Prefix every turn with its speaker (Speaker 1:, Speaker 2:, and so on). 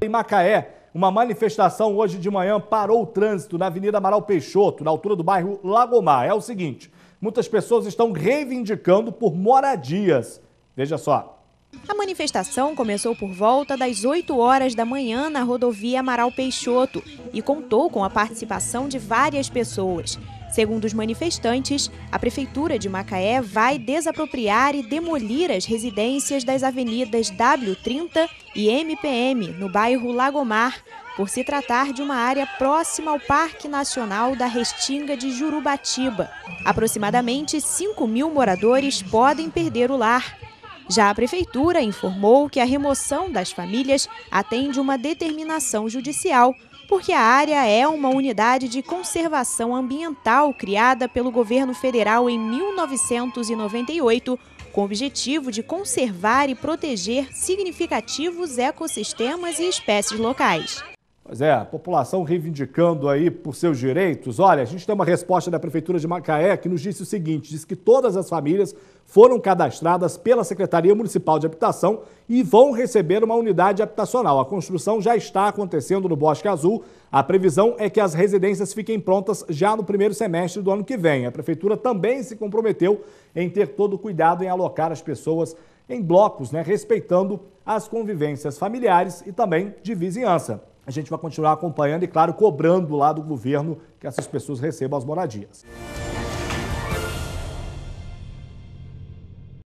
Speaker 1: Em Macaé, uma manifestação hoje de manhã parou o trânsito na Avenida Amaral Peixoto, na altura do bairro Lagomar. É o seguinte, muitas pessoas estão reivindicando por moradias. Veja só.
Speaker 2: A manifestação começou por volta das 8 horas da manhã na rodovia Amaral Peixoto e contou com a participação de várias pessoas. Segundo os manifestantes, a Prefeitura de Macaé vai desapropriar e demolir as residências das avenidas W30 e MPM, no bairro Lagomar, por se tratar de uma área próxima ao Parque Nacional da Restinga de Jurubatiba. Aproximadamente 5 mil moradores podem perder o lar. Já a Prefeitura informou que a remoção das famílias atende uma determinação judicial, porque a área é uma unidade de conservação ambiental criada pelo governo federal em 1998 com o objetivo de conservar e proteger significativos ecossistemas e espécies locais.
Speaker 1: Pois é, a população reivindicando aí por seus direitos. Olha, a gente tem uma resposta da Prefeitura de Macaé que nos disse o seguinte: diz que todas as famílias foram cadastradas pela Secretaria Municipal de Habitação e vão receber uma unidade habitacional. A construção já está acontecendo no Bosque Azul. A previsão é que as residências fiquem prontas já no primeiro semestre do ano que vem. A Prefeitura também se comprometeu em ter todo o cuidado em alocar as pessoas em blocos, né, respeitando as convivências familiares e também de vizinhança. A gente vai continuar acompanhando e, claro, cobrando lá do governo que essas pessoas recebam as moradias.